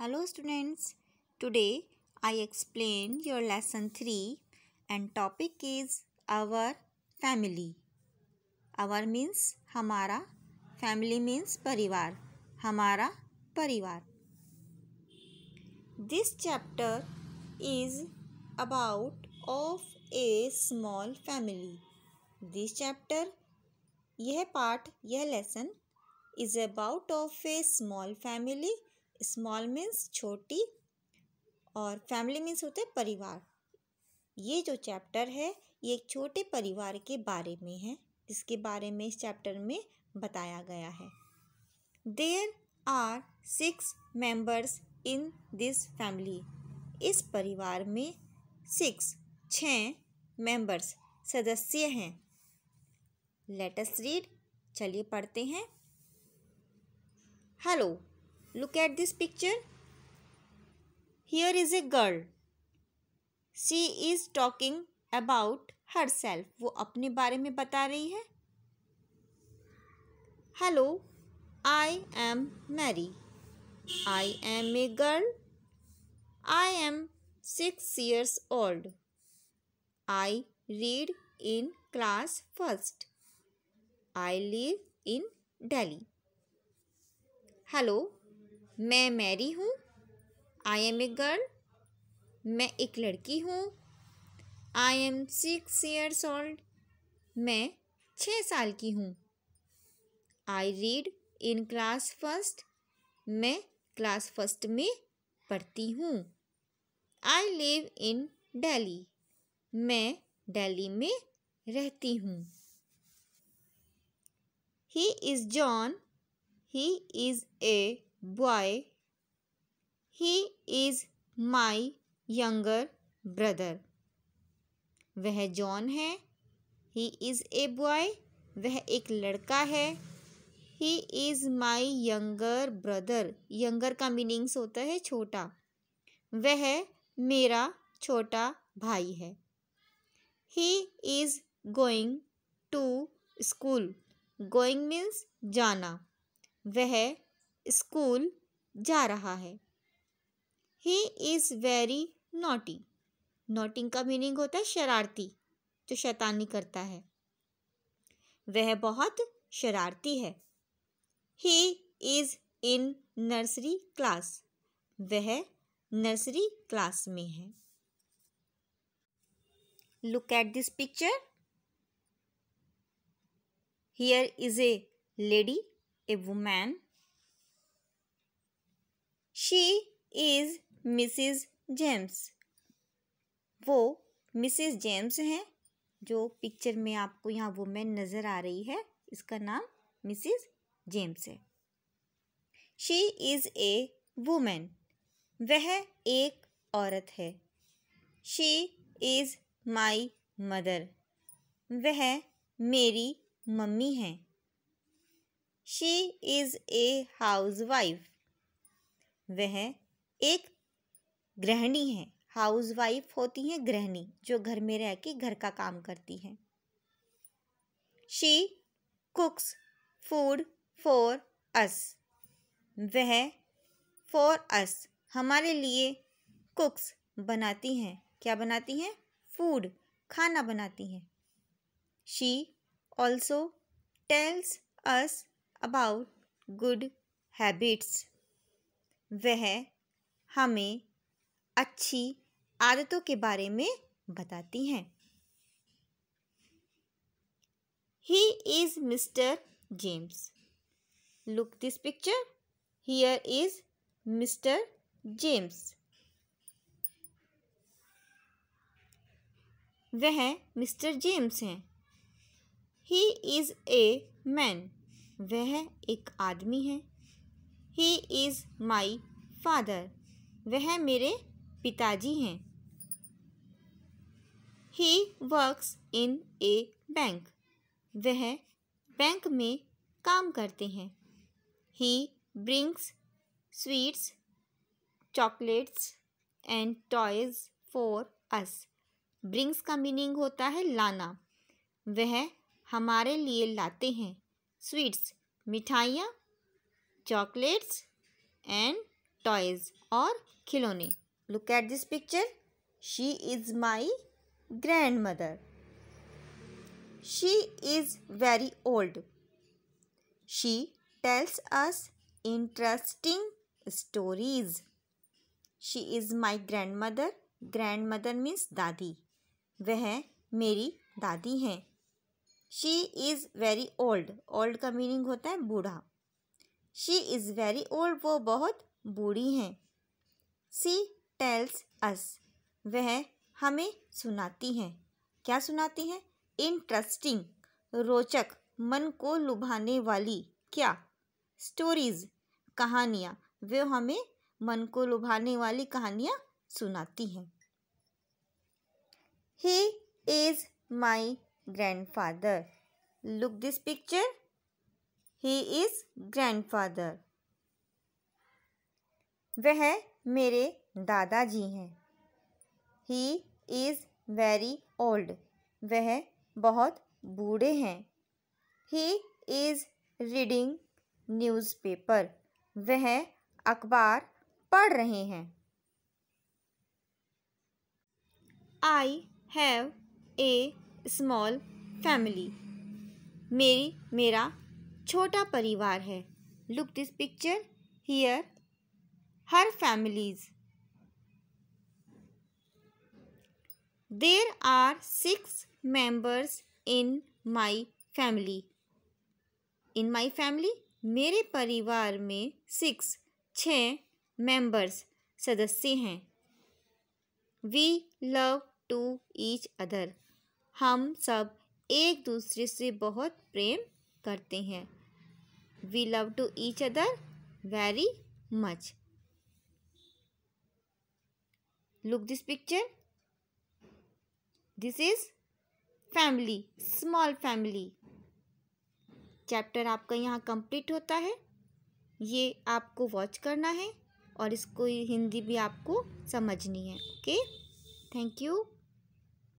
Hello students, today I explain your lesson 3 and topic is our family. Our means हमारा family means परिवार हमारा परिवार This chapter is about of a small family. This chapter यह part, यह lesson is about of a small family small means छोटी और family means होते हैं परिवार ये जो चैप्टर है ये एक छोटे परिवार के बारे में है इसके बारे में इस चैप्टर में बताया गया है there are six members in this family इस परिवार में सिक्स छः मेंबर्स सदस्य हैं लेटस रीड चलिए पढ़ते हैं hello Look at this picture. Here is a girl. She is talking about herself. wo apne bare mein bata rahi hai hello i am mary i am a girl i am 6 years old. I read in class first. I live in Delhi. Hello, मैं Mary हूँ I am a girl मैं एक लड़की हूँ I am six years old मैं छः साल की हूँ I read in class first मैं क्लास फर्स्ट में पढ़ती हूँ आई लिव इन डेली मैं डेली में रहती हूँ he is John he is a boy. He is my younger brother. वह जॉन है ही इज़ ए बॉय वह एक लड़का है he is my younger brother younger का मीनिंग्स होता है छोटा वह मेरा छोटा भाई है he is going to school going means जाना वह स्कूल जा रहा है he is very naughty naughty का मीनिंग होता है शरारती जो शैतानी करता है वह बहुत शरारती है he is in nursery class वह नर्सरी क्लास में है look at this picture here is a lady a woman she is Mrs James वो मिसिज जेम्स हैं जो पिक्चर में आपको यहाँ वुमेन नज़र आ रही है इसका नाम मिसिज जेम्स है शी इज़ ए वुमेन वह एक औरत है शी इज़ माई मदर वह मेरी मम्मी हैं she is a housewife वह एक गृहिणी है हाउस वाइफ होती हैं गृहिणी जो घर में रह के घर का काम करती हैं she cooks food for us वह फॉर अस हमारे लिए कुक्स बनाती हैं क्या बनाती हैं फूड खाना बनाती हैं she also tells us about good habits वह हमें अच्छी आदतों के बारे में बताती हैं he is Mr James look this picture here is Mr James वह मिस्टर जेम्स हैं ही इज़ ए मैन वह एक आदमी है ही इज़ माई फादर वह मेरे पिताजी हैं he works in a bank वह बैंक में काम करते हैं he brings sweets chocolates and toys for us brings का मीनिंग होता है लाना वह हमारे लिए लाते हैं स्वीट्स मिठाइयाँ chocolates and toys or khilone. Look at this picture. She is my grandmother. She is very old. She tells us interesting stories. She is my grandmother. Grandmother means dadi वह मेरी दादी हैं she is very old old का meaning होता है बूढ़ा she is very old वो बहुत बूढ़ी हैं सी टेल्स अस वह हमें सुनाती हैं क्या सुनाती हैं इंटरेस्टिंग रोचक मन को लुभाने वाली क्या स्टोरीज़ कहानियाँ वे हमें मन को लुभाने वाली कहानियाँ सुनाती हैं he is my grandfather look this picture he is grandfather वह मेरे दादाजी हैं ही इज़ वेरी ओल्ड वह बहुत बूढ़े हैं ही इज़ रीडिंग newspaper वह अखबार पढ़ रहे हैं I have a small family मेरी मेरा छोटा परिवार है लुक दिस पिक्चर हियर हर families there are six members in my family in my family मेरे परिवार में सिक्स छः मेंबर्स सदस्य हैं we love to each other हम सब एक दूसरे से बहुत प्रेम करते हैं we love to each other very much look this picture this is family small family chapter आपका यहाँ कंप्लीट होता है ये आपको वॉच करना है और इसको हिंदी भी आपको समझनी है ओके थैंक यू